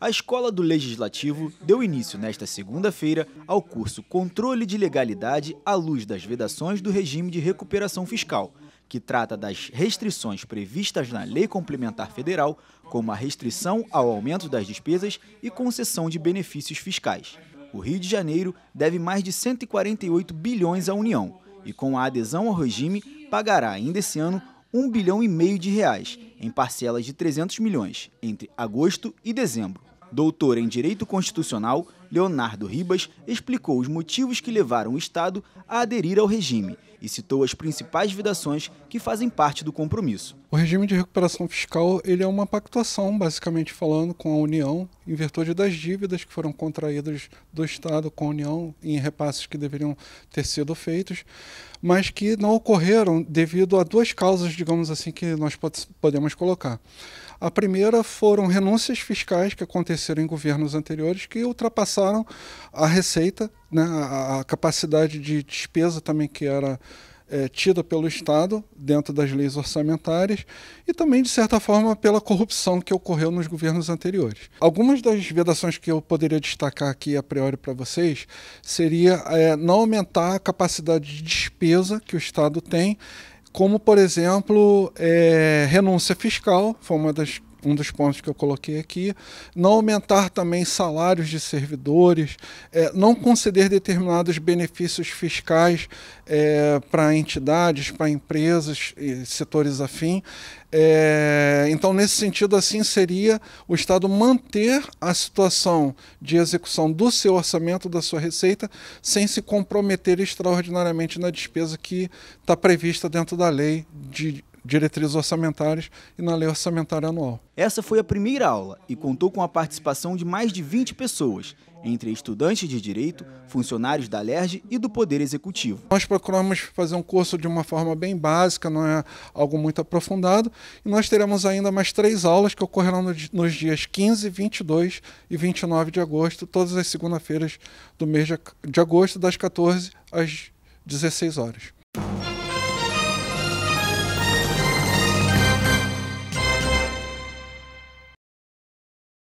A Escola do Legislativo deu início nesta segunda-feira ao curso Controle de Legalidade à luz das vedações do regime de recuperação fiscal, que trata das restrições previstas na Lei Complementar Federal, como a restrição ao aumento das despesas e concessão de benefícios fiscais. O Rio de Janeiro deve mais de 148 bilhões à União e, com a adesão ao regime, pagará ainda esse ano 1 bilhão e meio de reais em parcelas de 300 milhões entre agosto e dezembro doutor em Direito Constitucional Leonardo Ribas explicou os motivos que levaram o Estado a aderir ao regime e citou as principais vedações que fazem parte do compromisso. O regime de recuperação fiscal ele é uma pactuação, basicamente falando, com a União em virtude das dívidas que foram contraídas do Estado com a União em repasses que deveriam ter sido feitos, mas que não ocorreram devido a duas causas, digamos assim, que nós podemos colocar. A primeira foram renúncias fiscais que aconteceram em governos anteriores que ultrapassaram passaram a receita, né, a, capacidade de despesa também que era é, tida pelo Estado dentro das leis orçamentárias e também, de certa forma, pela corrupção que ocorreu nos governos anteriores. Algumas das vedações que eu poderia destacar aqui a priori para vocês seria é, não aumentar a capacidade de despesa que o Estado tem, como, por exemplo, é, renúncia fiscal, foi uma das um dos pontos que eu coloquei aqui, não aumentar também salários de servidores, é, não conceder determinados benefícios fiscais é, para entidades, para empresas e setores afins. É, então, nesse sentido, assim seria o Estado manter a situação de execução do seu orçamento, da sua receita, sem se comprometer extraordinariamente na despesa que está prevista dentro da lei de diretrizes orçamentárias e na lei orçamentária anual. Essa foi a primeira aula e contou com a participação de mais de 20 pessoas, entre estudantes de direito, funcionários da LERJ e do Poder Executivo. Nós procuramos fazer um curso de uma forma bem básica, não é algo muito aprofundado, e nós teremos ainda mais três aulas que ocorrerão nos dias 15, 22 e 29 de agosto, todas as segunda-feiras do mês de agosto, das 14 às 16 horas.